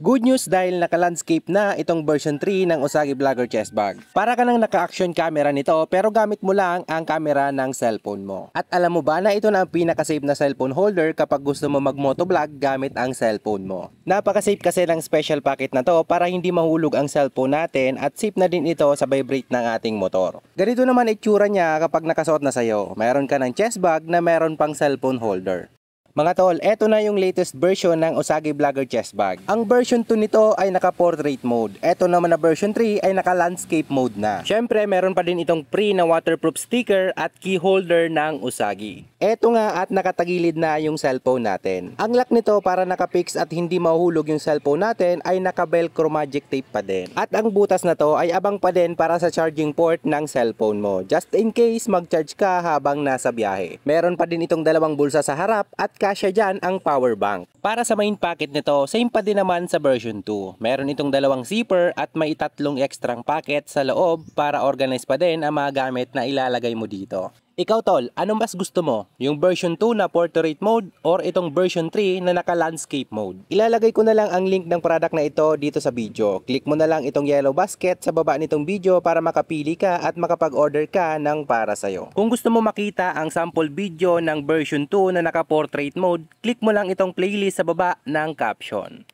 Good news dahil naka-landscape na itong version 3 ng Usagi Vlogger Chest Bag. Para ka nang naka-action camera nito pero gamit mo lang ang camera ng cellphone mo. At alam mo ba na ito na ang pinaka-safe na cellphone holder kapag gusto mo mag-motovlog gamit ang cellphone mo. Napaka-safe kasi ng special packet na to para hindi mahulog ang cellphone natin at safe na din ito sa vibrate ng ating motor. Ganito naman itsura niya kapag nakasuot na sa'yo. Meron ka ng chest bag na meron pang cellphone holder. Mga tol, eto na yung latest version ng Usagi Vlogger Chest Bag. Ang version 2 nito ay naka portrait mode. Eto naman na version 3 ay naka landscape mode na. Syempre, meron pa din itong free na waterproof sticker at key holder ng Usagi. Eto nga at nakatagilid na yung cellphone natin. Ang lock nito para nakapix at hindi mahuhulog yung cellphone natin ay naka velcro magic tape pa din. At ang butas na to ay abang pa din para sa charging port ng cellphone mo. Just in case mag-charge ka habang nasa biyahe. Meron pa din itong dalawang bulsa sa harap at kasya dyan ang power bank. Para sa main packet nito, same pa din naman sa version 2. Meron itong dalawang zipper at may tatlong ekstrang packet sa loob para organize pa din ang mga gamit na ilalagay mo dito. Ikaw tol, ano mas gusto mo? Yung version 2 na portrait mode or itong version 3 na naka landscape mode? Ilalagay ko na lang ang link ng product na ito dito sa video. Click mo na lang itong yellow basket sa baba nitong video para makapili ka at makapag-order ka ng para sa'yo. Kung gusto mo makita ang sample video ng version 2 na naka portrait mode, click mo lang itong playlist sa baba ng caption.